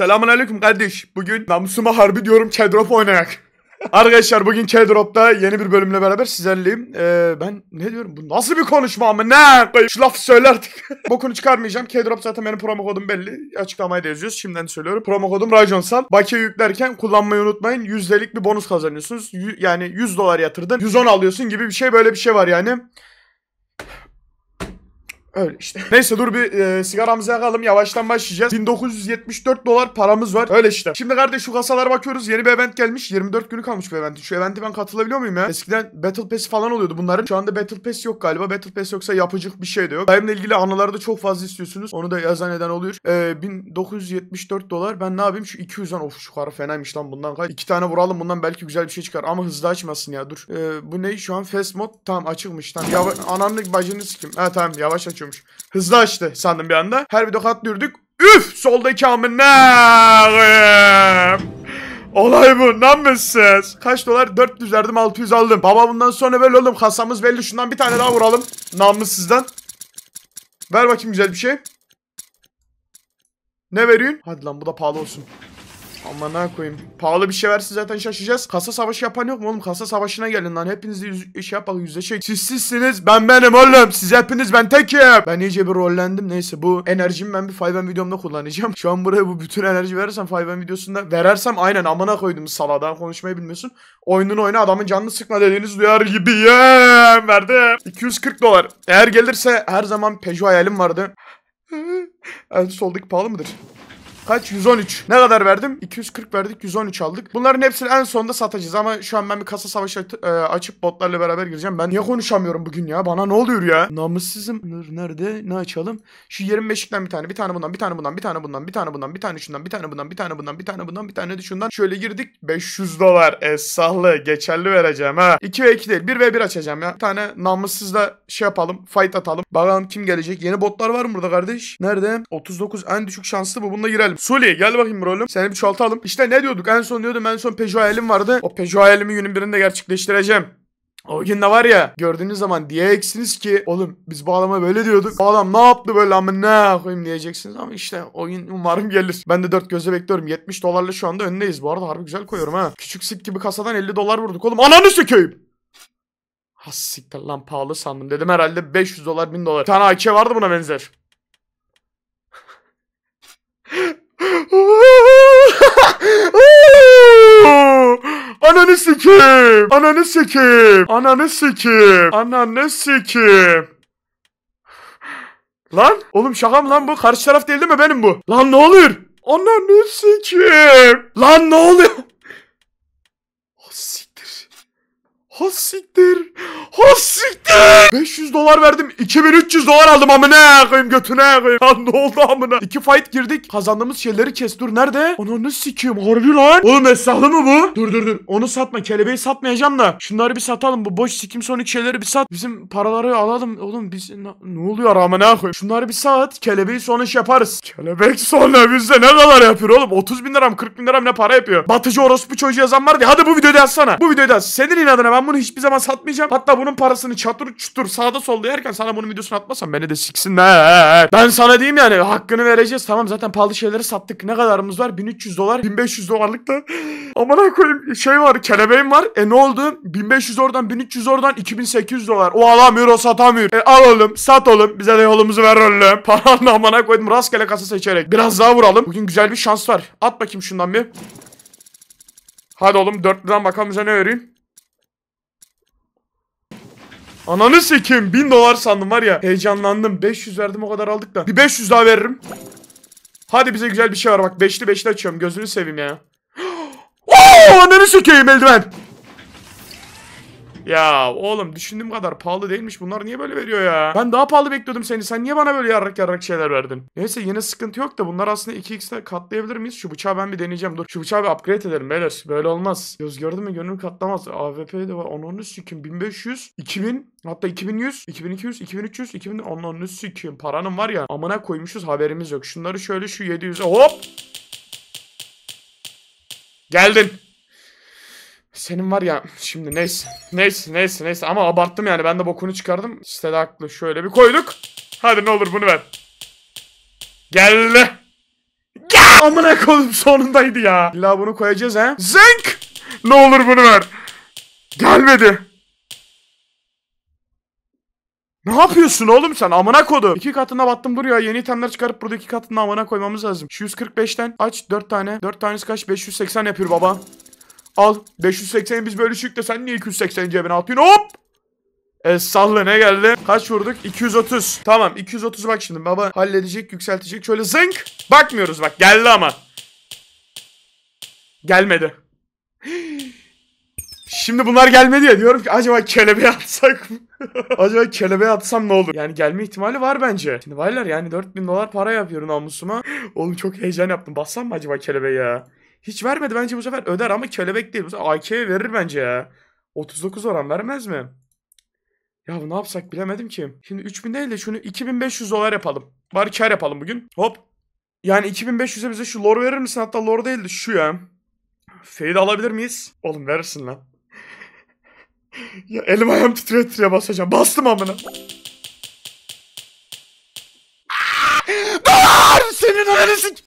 Selamun aleyküm kardeş. Bugün namusuma harbi diyorum kedrop oynayak. Arkadaşlar bugün k yeni bir bölümle beraber sizlerleyim. Ee, ben ne diyorum bu nasıl bir konuşma mı? ne? Şu laf söyle artık. Bokunu çıkarmayacağım. k zaten benim promo kodum belli. Açıklamayı da yazıyoruz. Şimdiden söylüyorum. Promo kodum Rajonsal. Bakiye yüklerken kullanmayı unutmayın. Yüzdelik bir bonus kazanıyorsunuz. Y yani 100 dolar yatırdın. 110 alıyorsun gibi bir şey böyle bir şey var yani. Öyle işte. Neyse dur bir e, sigaramızı yakalım. Yavaştan başlayacağız. 1974 dolar paramız var. Öyle işte. Şimdi kardeş şu kasalara bakıyoruz. Yeni bir event gelmiş. 24 günü kalmış bu eventin. Şu eventi ben katılabiliyor muyum ya? Eskiden Battle Pass falan oluyordu bunların. Şu anda Battle Pass yok galiba. Battle Pass yoksa yapıcık bir şey de yok. Dayımla ilgili anıları da çok fazla istiyorsunuz. Onu da yazan eden oluyor. E, 1974 dolar. Ben ne yapayım? Şu 200'den of şu kara fenaymış lan bundan. kay. İki tane vuralım bundan belki güzel bir şey çıkar. Ama hızlı açmasın ya dur. E, bu ne? Şu an fast mod. Tamam açılmış. Tamam. Yava- Ananlık bacını sikim. Ha tamam yavaş aç açıyormuş. Hızlı açtı sandım bir anda. Her video kat dürdük. Üf! Soldaki ne? Olay bu. Namussuz. Kaç dolar? 400 verdim 600 aldım. Baba bundan sonra böyle oğlum. Kasamız belli. Şundan bir tane daha vuralım. Namussuzdan. Ver bakayım güzel bir şey. Ne veriyorsun? Hadi lan bu da pahalı olsun ne koyayım. Pahalı bir şey versin zaten şaşacağız. Kasa savaşı yapan yok mu oğlum? Kasa savaşına gelin lan. Hepinizi yüz, şey yapalım yüzleşelim. Siz sizsiniz. Ben benim oğlum. Siz hepiniz ben tekim. Ben iyice bir rollendim. Neyse bu enerjimi ben bir Five videomda kullanacağım. Şu an buraya bu bütün enerji verirsem Five videosunda verersem aynen amına koydum saladan konuşmayı bilmiyorsun. Oyununu oyna adamın canını sıkma dediğiniz duyar gibiyim. Verdim. 240 dolar. Eğer gelirse her zaman Peugeot hayalim vardı. en soldaki pahalı mıdır? Kaç? 113. Ne kadar verdim? 240 verdik. 113 aldık. Bunların hepsini en sonunda satacağız ama şu an ben bir kasa savaşı e, açıp botlarla beraber gireceğim. Ben niye konuşamıyorum bugün ya? Bana ne oluyor ya? Namussuzum. Nerede? Ne açalım? Şu 25'likten bir tane. Bir tane bundan. Bir tane bundan. Bir tane bundan. Bir tane bundan. Bir tane şundan. Bir tane bundan. Bir tane bundan. Bir tane bundan. Bir tane de şundan. Şöyle girdik. 500 dolar. Esahlı. Geçerli vereceğim ha. 2 ve 2 değil. 1 ve 1 açacağım ya. Bir tane namussuzla şey yapalım. Fight atalım. Bakalım kim gelecek. Yeni botlar var mı burada kardeş? Nerede? 39. En düşük şanslı bu. Bunda girelim geldim. Suli gel bakayım rolüm. Seni bir çoğaltalım. İşte ne diyorduk? En son diyordum en son Peugeot hayalim vardı. O Peugeot hayalimi günün birinde gerçekleştireceğim. O gün de var ya gördüğünüz zaman diyeceksiniz ki oğlum biz bu adama böyle diyorduk. Bu adam ne yaptı böyle ama ne koyayım diyeceksiniz ama işte o gün umarım gelir. Ben de dört gözle bekliyorum. 70 dolarla şu anda öndeyiz. Bu arada harbi güzel koyuyorum ha. Küçük sik gibi kasadan 50 dolar vurduk oğlum. Ananı sökeyim. Ha siktir lan pahalı sandım. Dedim herhalde 500 dolar 1000 dolar. Bir tane AK vardı buna benzer. Ananı sikeyim. Ananı sikeyim. Ananı sikim? Ananı sikeyim. Lan oğlum şaka mı lan bu? Karşı taraf değil mi benim bu? Lan ne oluyor? Ananı sikim? Lan ne oluyor? Ha siktir. Ha siktir. Ha siktir. 500 dolar verdim. 2300 dolar aldım amına koyayım götüne koyayım. Lan ne oldu amına? İki fight girdik. Kazandığımız şeyleri kes. Dur nerede? Ananı sikeyim. Harbi lan. Oğlum esnaflı mı bu? Dur dur dur. Onu satma. Kelebeği satmayacağım da. Şunları bir satalım. Bu boş sikim sonik şeyleri bir sat. Bizim paraları alalım. Oğlum biz ne oluyor amına koyayım? Şunları bir sat. Kelebeği sonra iş şey yaparız. Kelebek sonra bizde ne kadar yapıyor oğlum? 30 bin lira 40 bin lira ne para yapıyor? Batıcı orospu çocuğu yazan var diye. Hadi bu videoda yazsana. Bu videoda senin inadına ben bunu hiçbir zaman satmayacağım. Hatta bunun parasını çatır çutur sağda solda yerken sana bunun videosunu atmasam beni de siksinler. Ben sana diyeyim yani hakkını vereceğiz. Tamam zaten pahalı şeyleri sattık. Ne kadarımız var? 1300 dolar, 1500 dolarlık da amına koyayım şey var kelebeğim var. E ne oldu? 1500 oradan 1300 oradan 2800 dolar. O alamıyor o satamıyor. E al oğlum sat oğlum bize de yolumuzu ver oğlum. Paranı amına koydum rastgele kasa seçerek. Biraz daha vuralım. Bugün güzel bir şans var. At bakayım şundan bir. Hadi oğlum dörtlüden bakalım bize ne vereyim. Ananı sikeyim. 1000 dolar sandım var ya. Heyecanlandım. 500 verdim o kadar aldık da. Bir 500 daha veririm. Hadi bize güzel bir şey var bak. Beşli beşli açıyorum. Gözünü seveyim ya. Oo, ananı sikeyim eldiven. Ya oğlum düşündüğüm kadar pahalı değilmiş. Bunlar niye böyle veriyor ya? Ben daha pahalı bekliyordum seni. Sen niye bana böyle yarrak yarrak şeyler verdin? Neyse yine sıkıntı yok da bunlar aslında 2x'e katlayabilir miyiz? Şu bıçağı ben bir deneyeceğim. Dur şu bıçağı bir upgrade edelim beyler. Böyle olmaz. Göz gördün mü gönül katlamaz. AVP de var. Ananı sikim 1500, 2000 hatta 2100, 2200, 2300, 2000 ananı sikim. Paranın var ya amına koymuşuz haberimiz yok. Şunları şöyle şu 700'e hop. Geldin. Senin var ya şimdi neyse. Neyse neyse neyse ama abarttım yani ben de bokunu çıkardım. Sitede haklı şöyle bir koyduk. Hadi ne olur bunu ver. Geldi. Gel. Amına koydum sonundaydı ya. İlla bunu koyacağız ha. Zink. Ne olur bunu ver. Gelmedi. Ne yapıyorsun oğlum sen amına kodu? İki katına battım dur yeni itemler çıkarıp burada iki katına amına koymamız lazım. 145'ten aç 4 tane. 4 tanesi kaç? 580 yapıyor baba. Al. 580'i biz bölüştük de sen niye 280 cebine atıyorsun? Hop! E sallı ne geldi? Kaç vurduk? 230. Tamam 230 bak şimdi baba halledecek yükseltecek. Şöyle zınk. Bakmıyoruz bak geldi ama. Gelmedi. Şimdi bunlar gelmedi ya diyorum ki acaba kelebeğe atsak mı? acaba kelebeğe atsam ne olur? Yani gelme ihtimali var bence. Şimdi baylar yani 4000 dolar para yapıyorum namusuma. Oğlum çok heyecan yaptım. Bassam mı acaba kelebeğe ya? Hiç vermedi bence bu sefer öder ama kelebek değil. Bu sefer AK'ye verir bence ya. 39 oran vermez mi? Ya ne yapsak bilemedim ki. Şimdi 3000 değil de şunu 2500 dolar yapalım. Bari kar yapalım bugün. Hop. Yani 2500'e bize şu lore verir misin? Hatta lore değil de şu ya. Fade alabilir miyiz? Oğlum verirsin lan. ya elim ayağım titriyor titriyor basacağım. Bastım amına. Dolar! Senin ananı